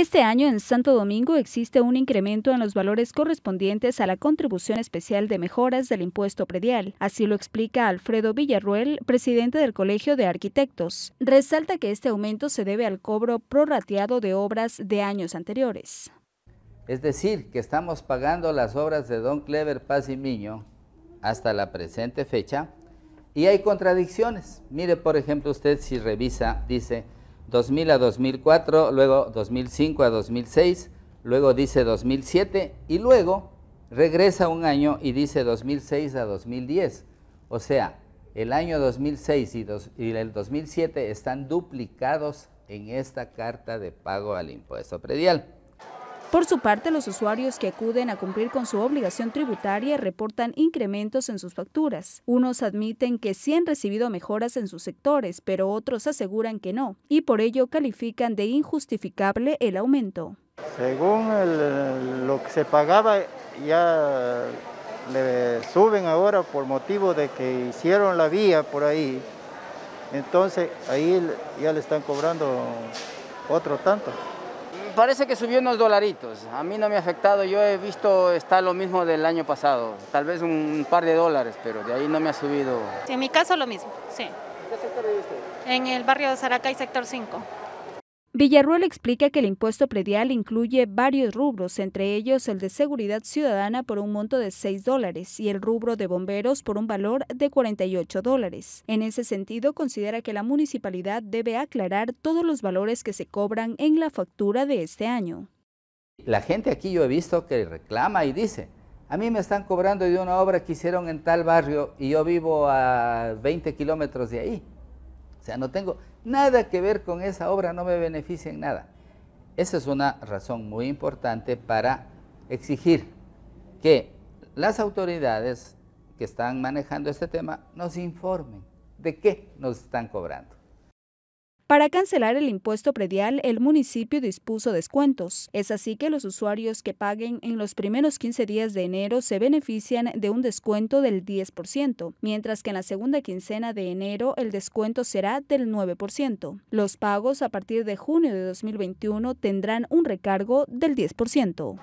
Este año en Santo Domingo existe un incremento en los valores correspondientes a la contribución especial de mejoras del impuesto predial. Así lo explica Alfredo Villarruel, presidente del Colegio de Arquitectos. Resalta que este aumento se debe al cobro prorrateado de obras de años anteriores. Es decir, que estamos pagando las obras de Don Clever Paz y Miño hasta la presente fecha y hay contradicciones. Mire, por ejemplo, usted si revisa, dice 2000 a 2004, luego 2005 a 2006, luego dice 2007 y luego regresa un año y dice 2006 a 2010. O sea, el año 2006 y, el 2007 están duplicados en esta carta de pago al impuesto predial. Por su parte, los usuarios que acuden a cumplir con su obligación tributaria reportan incrementos en sus facturas. Unos admiten que sí han recibido mejoras en sus sectores, pero otros aseguran que no, y por ello califican de injustificable el aumento. Según lo que se pagaba, ya le suben ahora por motivo de que hicieron la vía por ahí. Entonces ahí ya le están cobrando otro tanto parece que subió unos dolaritos. A mí no me ha afectado. Yo he visto, está lo mismo del año pasado. Tal vez un par de dólares, pero de ahí no me ha subido. en mi caso lo mismo, sí. ¿En ¿Qué sector usted? En el barrio de Saracay, sector 5. Villarruel explica que el impuesto predial incluye varios rubros, entre ellos el de seguridad ciudadana por un monto de 6 dólares y el rubro de bomberos por un valor de 48 dólares. En ese sentido, considera que la municipalidad debe aclarar todos los valores que se cobran en la factura de este año. La gente aquí yo he visto que reclama y dice, a mí me están cobrando de una obra que hicieron en tal barrio y yo vivo a 20 kilómetros de ahí sea, no tengo nada que ver con esa obra, no me beneficia en nada. Esa es una razón muy importante para exigir que las autoridades que están manejando este tema nos informen de qué nos están cobrando. Para cancelar el impuesto predial, el municipio dispuso descuentos. Es así que los usuarios que paguen en los primeros 15 días de enero se benefician de un descuento del 10%, mientras que en la segunda quincena de enero el descuento será del 9%. Los pagos a partir de junio de 2021 tendrán un recargo del 10%.